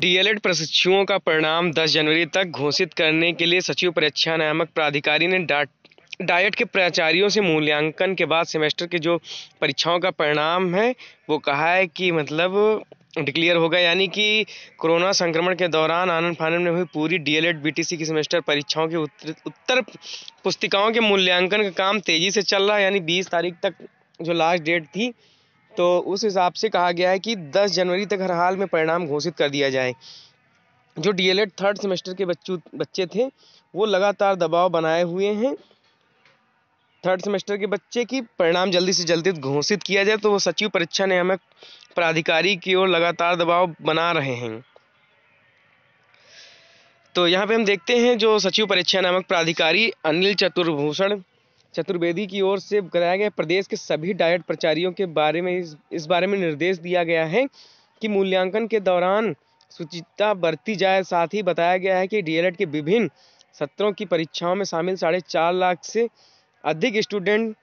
DElEd प्रशिक्षुओं का परिणाम 10 जनवरी तक घोषित करने के लिए सचिव परीक्षा नियामक प्राधिकारी ने डाट डायट के प्राचार्यों से मूल्यांकन के बाद सेमेस्टर के जो परीक्षाओं का परिणाम है वो कहा है कि मतलब डिक्लेयर होगा यानी कि कोरोना संक्रमण के दौरान आनंद फानन में हुई पूरी डीएलएड बीटीसी की सेमेस्टर परीक्षाओं के उत्तर, उत्तर पुस्तिकाओं के मूल्यांकन का काम तेज़ी से चल रहा है यानी बीस तारीख तक जो लास्ट डेट थी तो उस हिसाब से कहा गया है कि 10 जनवरी तक हर हाल में परिणाम घोषित कर दिया जाए जो डीएलएड थर्ड सेमेस्टर के बच्चों बच्चे थे वो लगातार दबाव बनाए हुए हैं थर्ड सेमेस्टर के बच्चे की परिणाम जल्दी से जल्दी घोषित किया जाए तो वो सचिव परीक्षा ने हमें प्राधिकारी की ओर लगातार दबाव बना रहे हैं तो यहाँ पे हम देखते हैं जो सचिव परीक्षा नामक प्राधिकारी अनिल चतुर्भूषण चतुर्वेदी की ओर से कराया गया प्रदेश के सभी डायट प्रचारियों के बारे में इस, इस बारे में निर्देश दिया गया है कि मूल्यांकन के दौरान सुचिता बरती जाए साथ ही बताया गया है कि डीएलएड के विभिन्न सत्रों की परीक्षाओं में शामिल साढ़े चार लाख से अधिक स्टूडेंट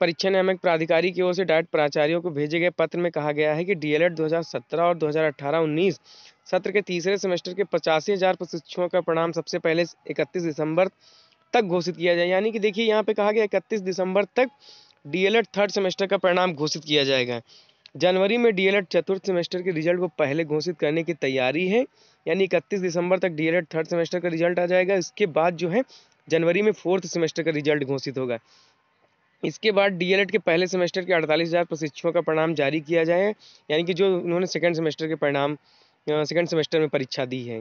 परीक्षा नियामक प्राधिकारी की ओर से डायट प्राचार्यों को भेजे गए पत्र में कहा गया है कि डीएलएड 2017 और 2018-19 सत्र के तीसरे सेमेस्टर के पचासी हज़ार प्रशिक्षुओं का परिणाम सबसे पहले 31 दिसंबर तक घोषित किया जाए यानी कि देखिए यहाँ पे कहा गया इकतीस दिसंबर तक डीएलएड थर्ड सेमेस्टर का परिणाम घोषित किया जाएगा जनवरी में डीएलएड e चतुर्थ सेमेस्टर के रिजल्ट को पहले घोषित करने की तैयारी है यानी इकतीस दिसंबर तक डीएलएड थर्ड सेमेस्टर का रिजल्ट आ जाएगा इसके बाद जो है जनवरी में फोर्थ सेमेस्टर का रिजल्ट घोषित होगा इसके बाद डीएलएड e के पहले सेमेस्टर के अड़तालीस हज़ार प्रशिक्षुओं का परिणाम जारी किया जाए यानी कि जो उन्होंने सेकेंड सेमेस्टर के परिणाम सेकेंड सेमेस्टर में परीक्षा दी है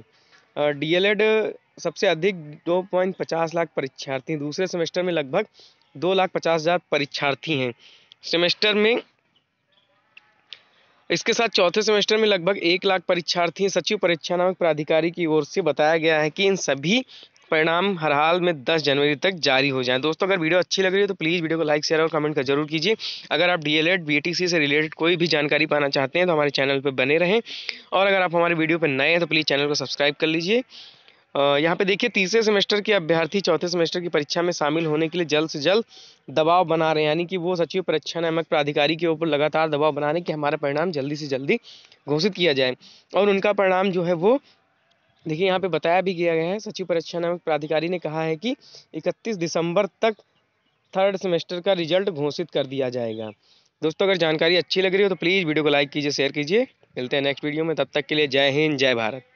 डीएलएड सबसे अधिक दो पॉइंट पचास लाख परीक्षार्थी दूसरे सेमेस्टर में लगभग दो लाख पचास हज़ार परीक्षार्थी हैं सेमेस्टर में इसके साथ चौथे सेमेस्टर में लगभग एक लाख परीक्षार्थी सचिव परीक्षा नामक प्राधिकारी की ओर से बताया गया है कि इन सभी परिणाम हर हाल में 10 जनवरी तक जारी हो जाए दोस्तों अगर वीडियो अच्छी लग रही है तो प्लीज़ वीडियो को लाइक शेयर और कमेंट कर जरूर कीजिए अगर आप डीएलएड बीटीसी से रिलेटेड कोई भी जानकारी पाना चाहते हैं तो हमारे चैनल पर बने रहें और अगर आप हमारे वीडियो पर नए हैं तो प्लीज़ चैनल को सब्सक्राइब कर लीजिए यहाँ पे देखिए तीसरे सेमेस्टर के अभ्यर्थी चौथे सेमेस्टर की परीक्षा में शामिल होने के लिए जल्द से जल्द दबाव बना रहे हैं यानी कि वो सचिव परीक्षा नामक प्राधिकारी के ऊपर लगातार दबाव बना रहे हैं कि हमारा परिणाम जल्दी से जल्दी घोषित किया जाए और उनका परिणाम जो है वो देखिए यहाँ पे बताया भी किया गया है सचिव परीक्षा नामक प्राधिकारी ने कहा है कि इकतीस दिसंबर तक थर्ड सेमेस्टर का रिजल्ट घोषित कर दिया जाएगा दोस्तों अगर जानकारी अच्छी लग रही हो तो प्लीज़ वीडियो को लाइक कीजिए शेयर कीजिए मिलते हैं नेक्स्ट वीडियो में तब तक के लिए जय हिंद जय भारत